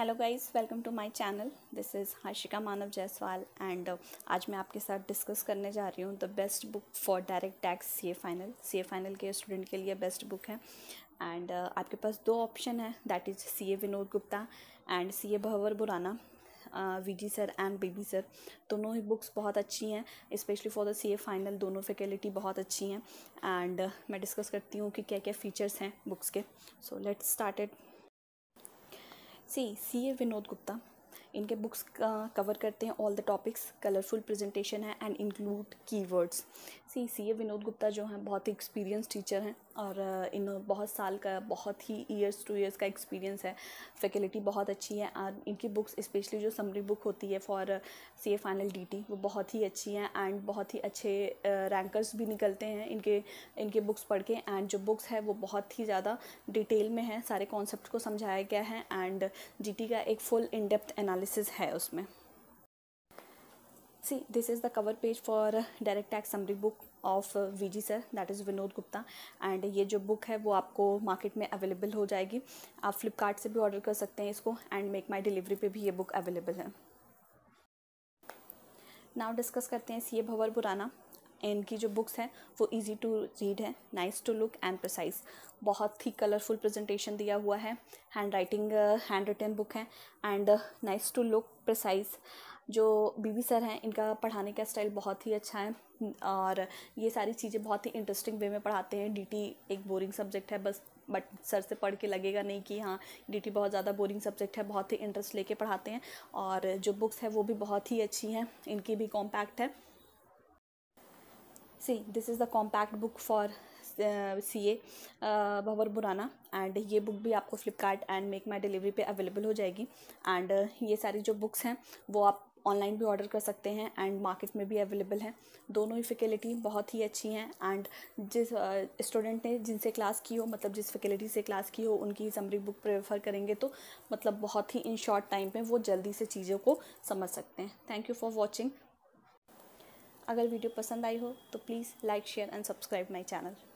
hello guys welcome to my channel this is Harshika Manav Jaiswal and आज मैं आपके साथ डिस्कस करने जा रही हूँ the best book for direct tax CA final CA final के स्टूडेंट के लिए बेस्ट बुक है एंड uh, आपके पास दो ऑप्शन है that is CA Vinod Gupta and CA Bhawar Burana V sir and BB sir दोनों ही बुक्स बहुत अच्छी हैं specially for the C A final दोनों फैकल्टी बहुत अच्छी हैं एंड uh, मैं डिस्कस करती हूँ कि क्या क्या फ़ीचर्स हैं बुक्स के so let's start C C A Vinod Gupta इनके बुक्स का कवर करते हैं all the topics colourful presentation है and include keywords C C A Vinod Gupta जो हैं बहुत ही एक्सपीरियंस टीचर हैं और इन बहुत साल का बहुत ही ईयर्स टू ईयर्स का एक्सपीरियंस है फैकल्टी बहुत अच्छी है और इनकी बुक्स स्पेशली जो समरी बुक होती है for C A final D T वो बहुत ही अच्छी हैं एंड बहुत ही अच्छे रैंकर्स भी निकलते हैं इनके इनके बुक्स पढ़ के एंड जो बुक्स है वो बहुत ही ज़्यादा डिटेल में है सारे कॉन्सेप्ट को समझाया गया है एंड जी टी का एक फुल इन डेप्थ एनालिसिस है उसमें see this is the cover page for direct tax summary book of V G sir that is Vinod Gupta and ये जो बुक है वो आपको मार्केट में अवेलेबल हो जाएगी आप फ्लिपकार्ट से भी ऑर्डर कर सकते हैं इसको एंड मेक माई डिलीवरी पे भी ये बुक अवेलेबल है नाउ डिस्कस करते हैं सी ए भवर बुराना इनकी जो बुक्स हैं वो ईजी टू रीड है nice to look and precise बहुत ही कलरफुल प्रेजेंटेशन दिया हुआ है handwriting handwritten book है and nice to look precise जो बीबी सर हैं इनका पढ़ाने का स्टाइल बहुत ही अच्छा है और ये सारी चीज़ें बहुत ही इंटरेस्टिंग वे में पढ़ाते हैं डीटी एक बोरिंग सब्जेक्ट है बस बट सर से पढ़ के लगेगा नहीं कि हाँ डीटी बहुत ज़्यादा बोरिंग सब्जेक्ट है बहुत ही इंटरेस्ट लेके पढ़ाते हैं और जो बुक्स है वो भी बहुत ही अच्छी हैं इनकी भी कॉम्पैक्ट है see this is the compact book for C A Bhawar Burana and ये बुक भी आपको Flipkart and make my delivery पे अवेलेबल हो जाएगी एंड uh, ये सारी जो बुक्स हैं वो आप ऑनलाइन भी ऑर्डर कर सकते हैं एंड मार्केट में भी अवेलेबल हैं दोनों ही फैकल्टी बहुत ही अच्छी हैं एंड जिस स्टूडेंट ने जिनसे क्लास की हो मतलब जिस फैकल्टी से क्लास की हो उनकी समरी बुक प्रेफर करेंगे तो मतलब बहुत ही इन शॉर्ट टाइम पर वो जल्दी से चीज़ों को समझ सकते हैं थैंक यू फॉर वॉचिंग अगर वीडियो पसंद आई हो तो please like share and subscribe my channel